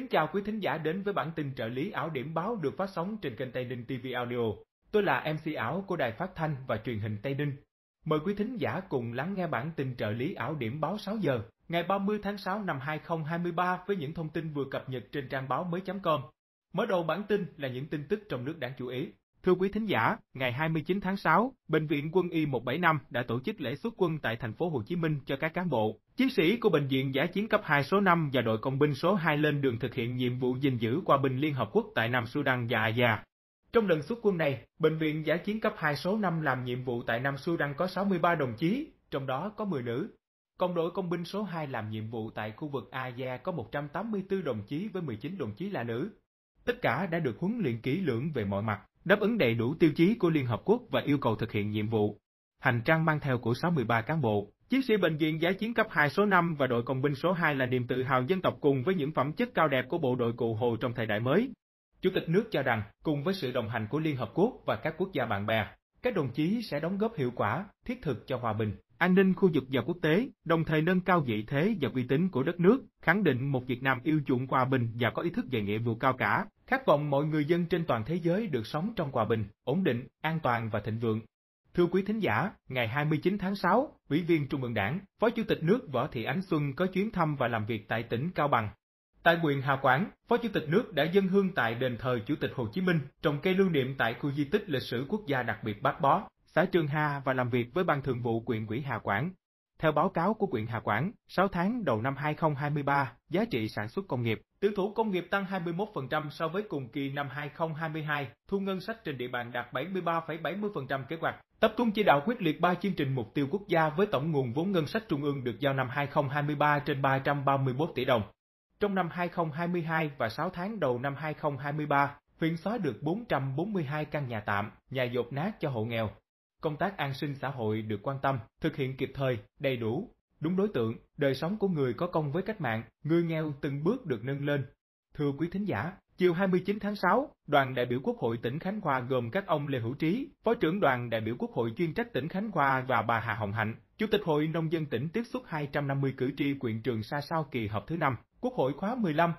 Kính chào quý thính giả đến với bản tin trợ lý ảo điểm báo được phát sóng trên kênh Tây Ninh TV Audio. Tôi là MC ảo của Đài Phát Thanh và Truyền hình Tây Ninh. Mời quý thính giả cùng lắng nghe bản tin trợ lý ảo điểm báo 6 giờ ngày 30 tháng 6 năm 2023 với những thông tin vừa cập nhật trên trang báo mới.com. Mở đầu bản tin là những tin tức trong nước đáng chú ý. Thưa quý thính giả, ngày 29 tháng 6, Bệnh viện Quân y 175 đã tổ chức lễ xuất quân tại thành phố Hồ Chí Minh cho các cán bộ, chiến sĩ của Bệnh viện Giả chiến cấp 2 số 5 và đội công binh số 2 lên đường thực hiện nhiệm vụ gìn giữ hòa bình Liên Hợp Quốc tại Nam Sudan và Aya. Trong lần xuất quân này, Bệnh viện Giả chiến cấp 2 số 5 làm nhiệm vụ tại Nam Sudan có 63 đồng chí, trong đó có 10 nữ. Công đội công binh số 2 làm nhiệm vụ tại khu vực Aya có 184 đồng chí với 19 đồng chí là nữ. Tất cả đã được huấn luyện kỹ lưỡng về mọi mặt đáp ứng đầy đủ tiêu chí của Liên Hợp Quốc và yêu cầu thực hiện nhiệm vụ. Hành trang mang theo của 63 cán bộ, chiến sĩ bệnh viện Giải chiến cấp 2 số 5 và đội công binh số 2 là niềm tự hào dân tộc cùng với những phẩm chất cao đẹp của bộ đội cụ Hồ trong thời đại mới. Chủ tịch nước cho rằng, cùng với sự đồng hành của Liên Hợp Quốc và các quốc gia bạn bè, các đồng chí sẽ đóng góp hiệu quả, thiết thực cho hòa bình, an ninh khu vực và quốc tế, đồng thời nâng cao vị thế và uy tín của đất nước, khẳng định một Việt Nam yêu chuộng hòa bình và có ý thức về nghĩa vụ cao cả, khát vọng mọi người dân trên toàn thế giới được sống trong hòa bình, ổn định, an toàn và thịnh vượng. Thưa quý thính giả, ngày 29 tháng 6, Ủy viên Trung ương Đảng, Phó Chủ tịch nước Võ Thị Ánh Xuân có chuyến thăm và làm việc tại tỉnh Cao Bằng. Tại huyện Hà Quảng, Phó Chủ tịch nước đã dân hương tại đền thờ Chủ tịch Hồ Chí Minh, trồng cây lưu niệm tại khu di tích lịch sử quốc gia đặc biệt Bát Bó, xã Trường Hà và làm việc với Ban Thường vụ quyện ủy Hà Quảng. Theo báo cáo của huyện Hà Quảng, 6 tháng đầu năm 2023, giá trị sản xuất công nghiệp Tiêu thủ công nghiệp tăng 21% so với cùng kỳ năm 2022, thu ngân sách trên địa bàn đạt 73,70% kế hoạch. Tập trung chỉ đạo quyết liệt 3 chương trình mục tiêu quốc gia với tổng nguồn vốn ngân sách trung ương được giao năm 2023 trên 331 tỷ đồng. Trong năm 2022 và 6 tháng đầu năm 2023, huyện xóa được 442 căn nhà tạm, nhà dột nát cho hộ nghèo. Công tác an sinh xã hội được quan tâm, thực hiện kịp thời, đầy đủ, đúng đối tượng, đời sống của người có công với cách mạng, người nghèo từng bước được nâng lên. Thưa quý thính giả, chiều 29 tháng 6, đoàn đại biểu Quốc hội tỉnh Khánh Hòa gồm các ông Lê Hữu Trí, Phó trưởng đoàn đại biểu Quốc hội chuyên trách tỉnh Khánh Hòa và bà Hà Hồng Hạnh, Chủ tịch Hội Nông dân tỉnh tiếp xúc 250 cử tri quyện Trường Sa sau kỳ họp thứ năm, Quốc hội khóa 15.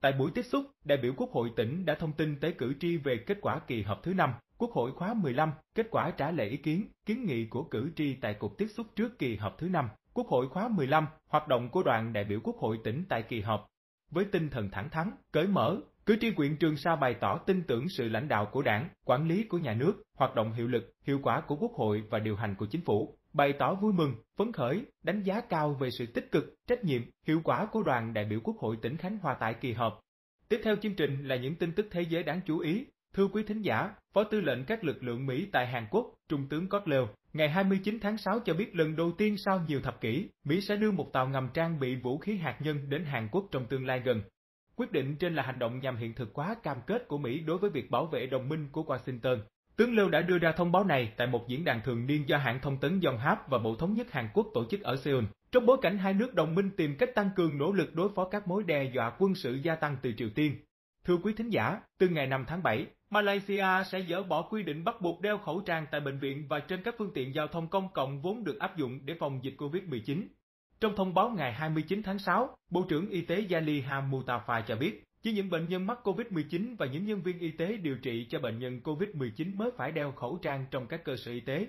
Tại buổi tiếp xúc, đại biểu Quốc hội tỉnh đã thông tin tới cử tri về kết quả kỳ họp thứ năm, Quốc hội khóa 15, kết quả trả lời ý kiến, kiến nghị của cử tri tại cuộc tiếp xúc trước kỳ họp thứ năm Quốc hội khóa 15, hoạt động của đoàn đại biểu Quốc hội tỉnh tại kỳ họp. Với tinh thần thẳng thắn, cởi mở, cử tri quyện Trường Sa bày tỏ tin tưởng sự lãnh đạo của đảng, quản lý của nhà nước, hoạt động hiệu lực, hiệu quả của Quốc hội và điều hành của chính phủ, bày tỏ vui mừng, phấn khởi, đánh giá cao về sự tích cực, trách nhiệm, hiệu quả của đoàn đại biểu Quốc hội tỉnh Khánh Hòa tại kỳ họp. Tiếp theo chương trình là những tin tức thế giới đáng chú ý Thưa quý thính giả, Phó Tư lệnh các lực lượng Mỹ tại Hàn Quốc, Trung tướng Cottlell, ngày 29 tháng 6 cho biết lần đầu tiên sau nhiều thập kỷ, Mỹ sẽ đưa một tàu ngầm trang bị vũ khí hạt nhân đến Hàn Quốc trong tương lai gần. Quyết định trên là hành động nhằm hiện thực hóa cam kết của Mỹ đối với việc bảo vệ đồng minh của Washington. Tướng Lưu đã đưa ra thông báo này tại một diễn đàn thường niên do hãng thông tấn Yonhap và Bộ Thống nhất Hàn Quốc tổ chức ở Seoul, trong bối cảnh hai nước đồng minh tìm cách tăng cường nỗ lực đối phó các mối đe dọa quân sự gia tăng từ Triều Tiên. Thưa quý thính giả, từ ngày 5 tháng 7, Malaysia sẽ dỡ bỏ quy định bắt buộc đeo khẩu trang tại bệnh viện và trên các phương tiện giao thông công cộng vốn được áp dụng để phòng dịch COVID-19. Trong thông báo ngày 29 tháng 6, Bộ trưởng Y tế Yaliha Mutafa cho biết, chỉ những bệnh nhân mắc COVID-19 và những nhân viên y tế điều trị cho bệnh nhân COVID-19 mới phải đeo khẩu trang trong các cơ sở y tế.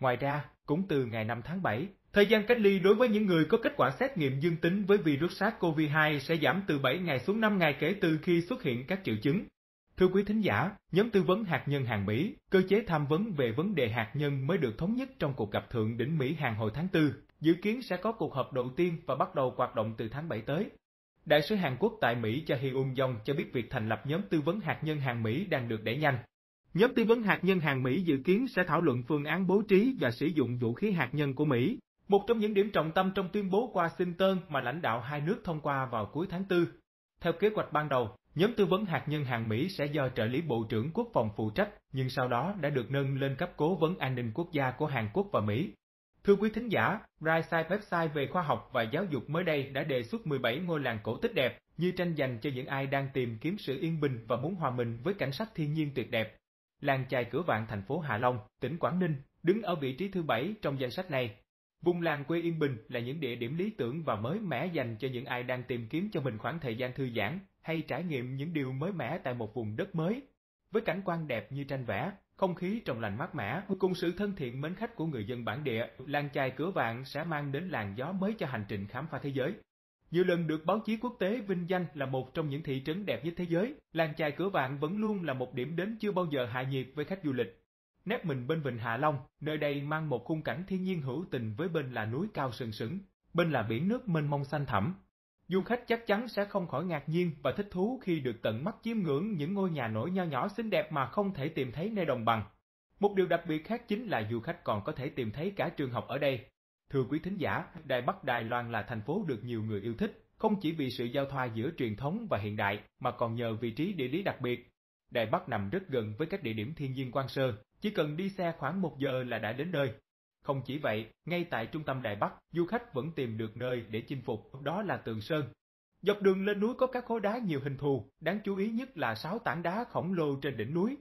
Ngoài ra, cũng từ ngày 5 tháng 7, thời gian cách ly đối với những người có kết quả xét nghiệm dương tính với virus SARS-CoV-2 sẽ giảm từ 7 ngày xuống 5 ngày kể từ khi xuất hiện các triệu chứng. Thưa quý thính giả, nhóm tư vấn hạt nhân hàng Mỹ, cơ chế tham vấn về vấn đề hạt nhân mới được thống nhất trong cuộc gặp thượng đỉnh Mỹ hàng hồi tháng 4, dự kiến sẽ có cuộc họp đầu tiên và bắt đầu hoạt động từ tháng 7 tới. Đại sứ Hàn Quốc tại Mỹ Cha Hyun Yong cho biết việc thành lập nhóm tư vấn hạt nhân hàng Mỹ đang được đẩy nhanh. Nhóm tư vấn hạt nhân hàng Mỹ dự kiến sẽ thảo luận phương án bố trí và sử dụng vũ khí hạt nhân của Mỹ, một trong những điểm trọng tâm trong tuyên bố Washington mà lãnh đạo hai nước thông qua vào cuối tháng 4. Theo kế hoạch ban đầu, Nhóm tư vấn hạt nhân hàng Mỹ sẽ do trợ lý Bộ trưởng Quốc phòng phụ trách, nhưng sau đó đã được nâng lên cấp cố vấn an ninh quốc gia của Hàn Quốc và Mỹ. Thưa quý thính giả, Brightside website về khoa học và giáo dục mới đây đã đề xuất 17 ngôi làng cổ tích đẹp, như tranh giành cho những ai đang tìm kiếm sự yên bình và muốn hòa mình với cảnh sắc thiên nhiên tuyệt đẹp. Làng chài cửa vạn thành phố Hạ Long, tỉnh Quảng Ninh, đứng ở vị trí thứ bảy trong danh sách này Vùng làng quê yên bình là những địa điểm lý tưởng và mới mẻ dành cho những ai đang tìm kiếm cho mình khoảng thời gian thư giãn hay trải nghiệm những điều mới mẻ tại một vùng đất mới. Với cảnh quan đẹp như tranh vẽ, không khí trong lành mát mẻ cùng sự thân thiện mến khách của người dân bản địa, làng chài cửa vạn sẽ mang đến làn gió mới cho hành trình khám phá thế giới. Nhiều lần được báo chí quốc tế vinh danh là một trong những thị trấn đẹp nhất thế giới, làng chài cửa vạn vẫn luôn là một điểm đến chưa bao giờ hạ nhiệt với khách du lịch. Nép mình bên Vịnh Hạ Long, nơi đây mang một khung cảnh thiên nhiên hữu tình với bên là núi cao sừng sững, bên là biển nước mênh mông xanh thẳm. Du khách chắc chắn sẽ không khỏi ngạc nhiên và thích thú khi được tận mắt chiêm ngưỡng những ngôi nhà nổi nho nhỏ xinh đẹp mà không thể tìm thấy nơi đồng bằng. Một điều đặc biệt khác chính là du khách còn có thể tìm thấy cả trường học ở đây. Thưa quý thính giả, Đài Bắc Đài Loan là thành phố được nhiều người yêu thích, không chỉ vì sự giao thoa giữa truyền thống và hiện đại, mà còn nhờ vị trí địa lý đặc biệt, Đài Bắc nằm rất gần với các địa điểm thiên nhiên quan sơ, chỉ cần đi xe khoảng 1 giờ là đã đến nơi. Không chỉ vậy, ngay tại trung tâm Đài Bắc, du khách vẫn tìm được nơi để chinh phục, đó là Tường Sơn. Dọc đường lên núi có các khối đá nhiều hình thù, đáng chú ý nhất là 6 tảng đá khổng lồ trên đỉnh núi.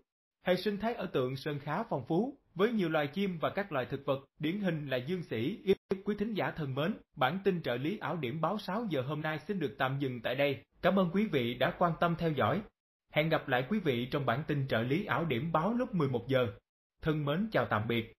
Hệ sinh thái ở Tượng Sơn khá phong phú, với nhiều loài chim và các loài thực vật, điển hình là dương sĩ, yêu quý thính giả thân mến, bản tin trợ lý ảo điểm báo 6 giờ hôm nay xin được tạm dừng tại đây. Cảm ơn quý vị đã quan tâm theo dõi. Hẹn gặp lại quý vị trong bản tin trợ lý ảo điểm báo lúc 11 giờ. Thân mến chào tạm biệt.